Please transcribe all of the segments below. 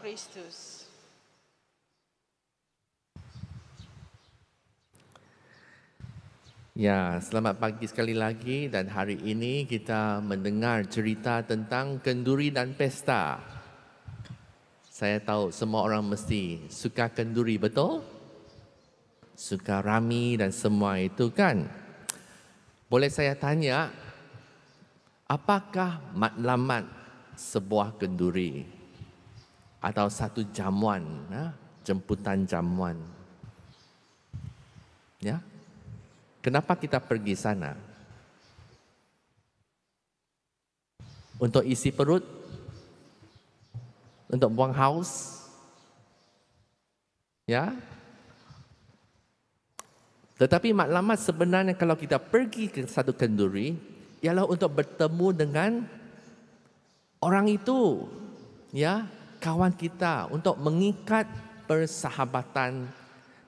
Christus. Ya, selamat pagi sekali lagi dan hari ini kita mendengar cerita tentang kenduri dan pesta. Saya tahu semua orang mesti suka kenduri, betul? Suka rami dan semua itu kan? Boleh saya tanya, apakah matlamat sebuah kenduri? atau satu jamuan, ya, jemputan jamuan. Ya, kenapa kita pergi sana? Untuk isi perut, untuk buang haus, ya. Tetapi maklumat sebenarnya kalau kita pergi ke satu kenduri, ialah untuk bertemu dengan orang itu, ya, kawan kita untuk mengikat persahabatan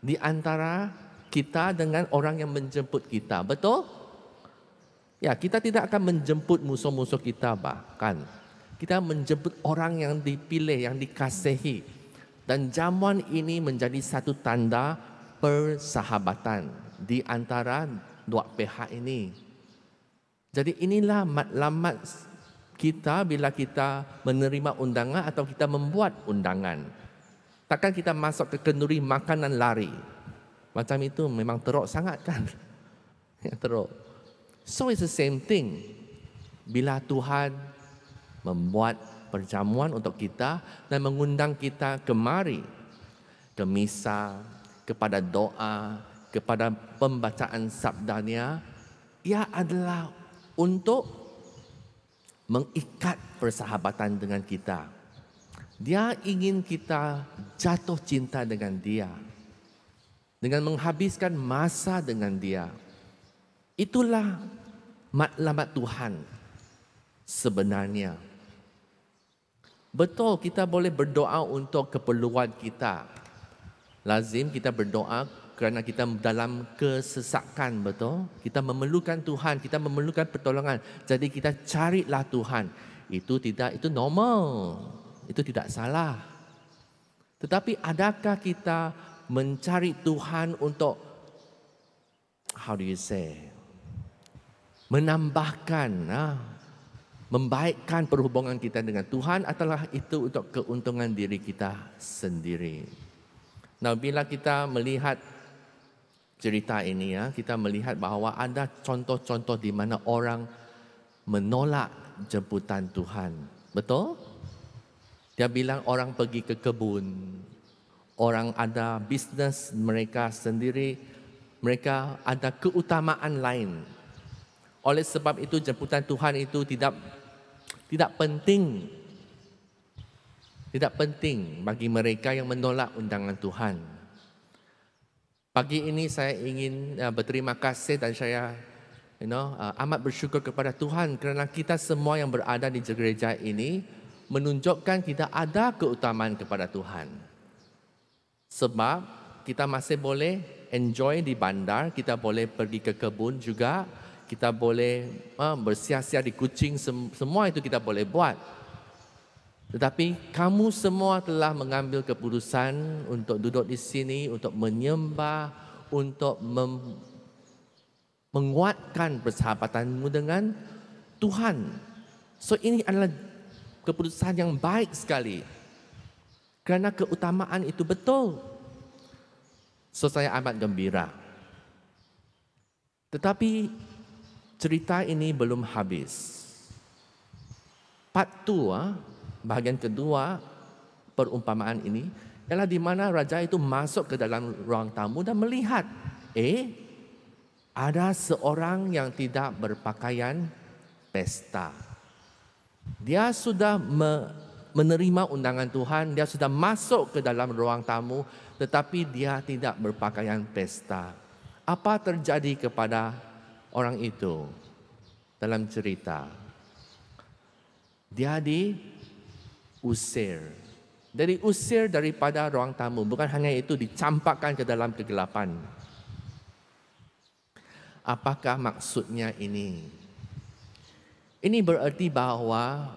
di antara kita dengan orang yang menjemput kita. Betul? Ya, kita tidak akan menjemput musuh-musuh kita bahkan. Kita menjemput orang yang dipilih, yang dikasihi. Dan jamuan ini menjadi satu tanda persahabatan di antara dua pihak ini. Jadi inilah matlamat kita bila kita menerima undangan atau kita membuat undangan. Takkan kita masuk ke kenduri makanan lari. Macam itu memang teruk sangat kan? Ya, teruk. So it's the same thing. Bila Tuhan membuat perjamuan untuk kita dan mengundang kita kemari. Ke misa, kepada doa, kepada pembacaan sabdanya. Ia adalah untuk mengikat persahabatan dengan kita. Dia ingin kita jatuh cinta dengan dia. Dengan menghabiskan masa dengan dia. Itulah matlamat Tuhan sebenarnya. Betul kita boleh berdoa untuk keperluan kita. Lazim kita berdoa kerana kita dalam kesesakan betul kita memerlukan Tuhan kita memerlukan pertolongan jadi kita carilah Tuhan itu tidak itu normal itu tidak salah tetapi adakah kita mencari Tuhan untuk how do you say menambahkan nah ha? membaikkan perhubungan kita dengan Tuhan adalah itu untuk keuntungan diri kita sendiri. Nah, bila kita melihat cerita ini ya, kita melihat bahawa ada contoh-contoh di mana orang menolak jemputan Tuhan. Betul? Dia bilang orang pergi ke kebun, orang ada bisnes mereka sendiri, mereka ada keutamaan lain. Oleh sebab itu jemputan Tuhan itu tidak tidak penting. Tidak penting bagi mereka yang menolak undangan Tuhan. Pagi ini saya ingin uh, berterima kasih dan saya you know uh, amat bersyukur kepada Tuhan kerana kita semua yang berada di gereja ini menunjukkan kita ada keutamaan kepada Tuhan. Sebab kita masih boleh enjoy di bandar, kita boleh pergi ke kebun juga, kita boleh uh, bersiasia di kucing semua itu kita boleh buat. Tetapi kamu semua telah mengambil keputusan untuk duduk di sini, untuk menyembah, untuk mem- menguatkan persahabatanmu dengan Tuhan. So ini adalah keputusan yang baik sekali. Kerana keutamaan itu betul. So saya amat gembira. Tetapi cerita ini belum habis. Part 2, bagian kedua perumpamaan ini ialah di mana raja itu masuk ke dalam ruang tamu dan melihat, eh ada seorang yang tidak berpakaian pesta. Dia sudah me menerima undangan Tuhan, dia sudah masuk ke dalam ruang tamu, tetapi dia tidak berpakaian pesta. Apa terjadi kepada orang itu dalam cerita? Dia di usir. Dari usir daripada ruang tamu, bukan hanya itu dicampakkan ke dalam kegelapan. Apakah maksudnya ini? Ini bererti bahawa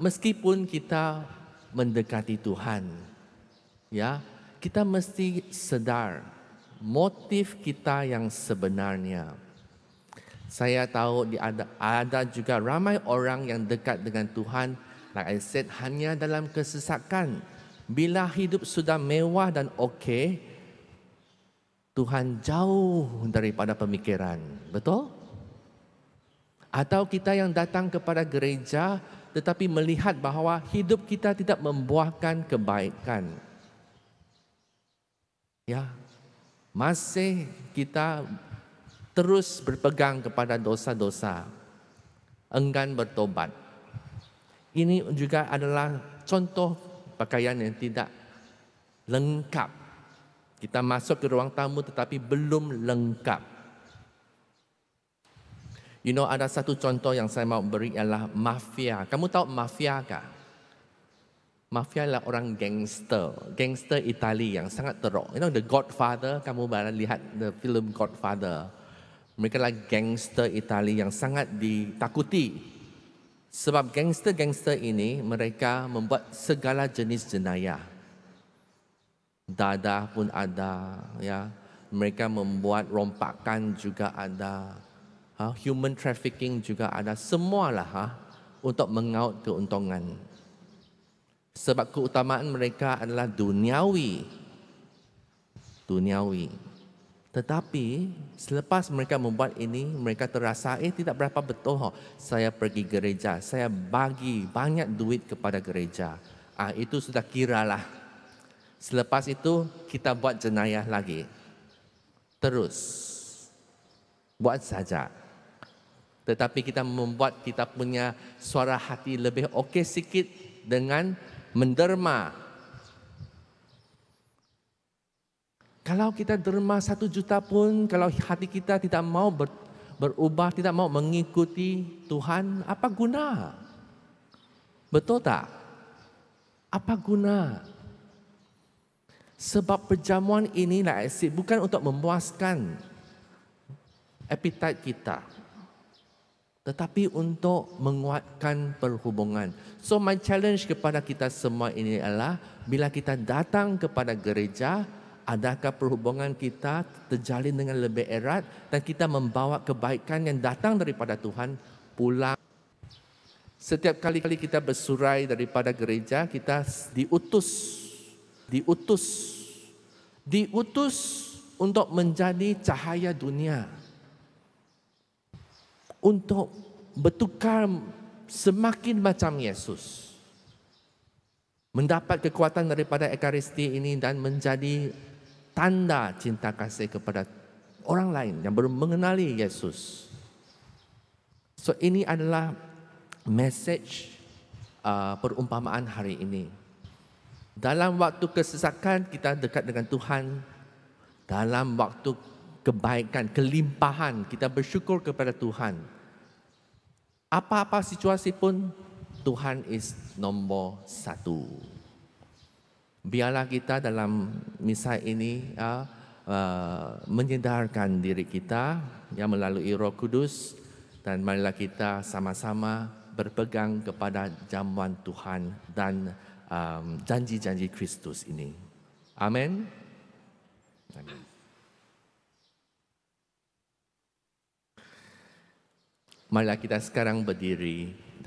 meskipun kita mendekati Tuhan, ya, kita mesti sedar motif kita yang sebenarnya. Saya tahu ada, ada juga ramai orang yang dekat dengan Tuhan, Like I said, hanya dalam kesesakan. Bila hidup sudah mewah dan okey, Tuhan jauh daripada pemikiran. Betul? Atau kita yang datang kepada gereja tetapi melihat bahawa hidup kita tidak membuahkan kebaikan. Ya. Masih kita terus berpegang kepada dosa-dosa. Enggan bertobat. Ini juga adalah contoh pakaian yang tidak lengkap. Kita masuk ke ruang tamu tetapi belum lengkap. You know ada satu contoh yang saya mau beri ialah mafia. Kamu tahu mafia kah? Mafia adalah orang gangster. Gangster Itali yang sangat teruk. You know the Godfather, kamu baru lihat the film Godfather. Mereka adalah gangster Itali yang sangat ditakuti. Sebab gangster-gangster ini mereka membuat segala jenis jenayah. dada pun ada, ya. Mereka membuat rompakan juga ada. Ha? Human trafficking juga ada. Semualah ha? untuk mengaut keuntungan. Sebab keutamaan mereka adalah duniawi. Duniawi. Tetapi selepas mereka membuat ini, mereka terasa eh tidak berapa betul. Ho. Saya pergi gereja, saya bagi banyak duit kepada gereja. Ah itu sudah kira lah. Selepas itu kita buat jenayah lagi. Terus buat saja. Tetapi kita membuat kita punya suara hati lebih okey sikit dengan menderma Kalau kita derma satu juta pun, kalau hati kita tidak mau ber, berubah, tidak mau mengikuti Tuhan, apa guna? Betul tak? Apa guna? Sebab perjamuan ini asyik, bukan untuk memuaskan appetite kita. Tetapi untuk menguatkan perhubungan. So my challenge kepada kita semua ini adalah bila kita datang kepada gereja, Adakah perhubungan kita terjalin dengan lebih erat dan kita membawa kebaikan yang datang daripada Tuhan pulang? Setiap kali-kali kita bersurai daripada gereja, kita diutus, diutus, diutus untuk menjadi cahaya dunia. Untuk bertukar semakin macam Yesus. Mendapat kekuatan daripada Ekaristi ini dan menjadi tanda cinta kasih kepada orang lain yang belum mengenali Yesus. So ini adalah message uh, perumpamaan hari ini. Dalam waktu kesesakan kita dekat dengan Tuhan. Dalam waktu kebaikan, kelimpahan kita bersyukur kepada Tuhan. Apa-apa situasi pun Tuhan is nombor satu. biarlah kita dalam misa ini ya, uh, menyedarkan diri kita ya melalui Roh Kudus dan marilah kita sama-sama berpegang kepada jamuan Tuhan dan um, janji-janji Kristus ini. Amin. Amin. Marilah kita sekarang berdiri.